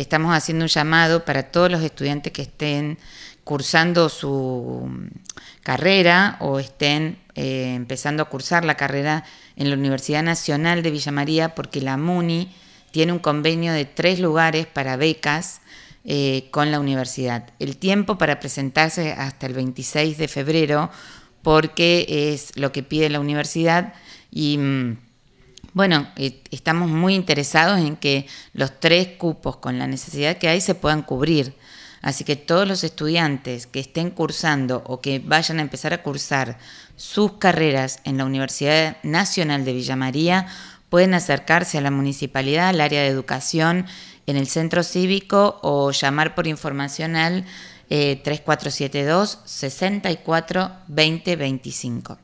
estamos haciendo un llamado para todos los estudiantes que estén cursando su mm, carrera o estén eh, empezando a cursar la carrera en la Universidad Nacional de Villa María, porque la MUNI tiene un convenio de tres lugares para becas eh, con la universidad. El tiempo para presentarse hasta el 26 de febrero, porque es lo que pide la universidad y mm, bueno, estamos muy interesados en que los tres cupos con la necesidad que hay se puedan cubrir. Así que todos los estudiantes que estén cursando o que vayan a empezar a cursar sus carreras en la Universidad Nacional de Villa María pueden acercarse a la municipalidad, al área de educación, en el centro cívico o llamar por información al 3472 64 20 25.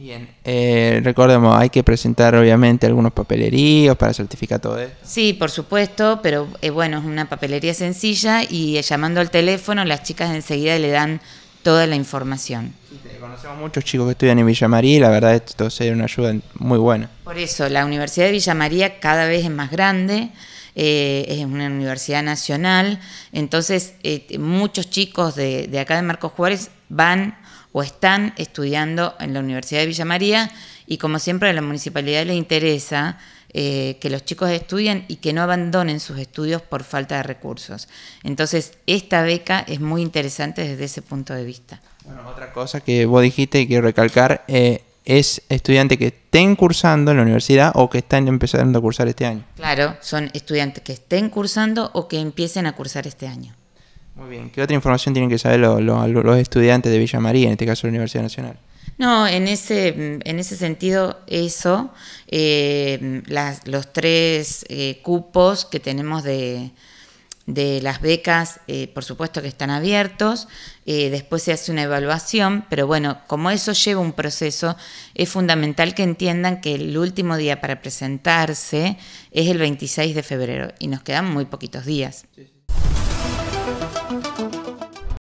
Bien, eh, recordemos, hay que presentar obviamente algunos papeleríos para certificar todo esto. Sí, por supuesto, pero eh, bueno, es una papelería sencilla y eh, llamando al teléfono las chicas enseguida le dan toda la información. Conocemos muchos chicos que estudian en Villa María y la verdad esto sería una ayuda muy buena. Por eso, la Universidad de Villa María cada vez es más grande. Eh, es una universidad nacional, entonces eh, muchos chicos de, acá de Marcos Juárez van o están estudiando en la Universidad de Villa María y como siempre a la municipalidad le interesa eh, que los chicos estudien y que no abandonen sus estudios por falta de recursos. Entonces, esta beca es muy interesante desde ese punto de vista. Bueno, otra cosa que vos dijiste y quiero recalcar, es estudiante que estén cursando en la universidad o que están empezando a cursar este año. Claro, son estudiantes que estén cursando o que empiecen a cursar este año. Muy bien, ¿qué otra información tienen que saber los, estudiantes de Villa María, en este caso la Universidad Nacional? No, en ese, en ese sentido, eso, eh, los tres eh, cupos que tenemos de, de las becas, eh, por supuesto que están abiertos, eh, después se hace una evaluación, pero bueno, como eso lleva un proceso, es fundamental que entiendan que el último día para presentarse es el 26 de febrero y nos quedan muy poquitos días.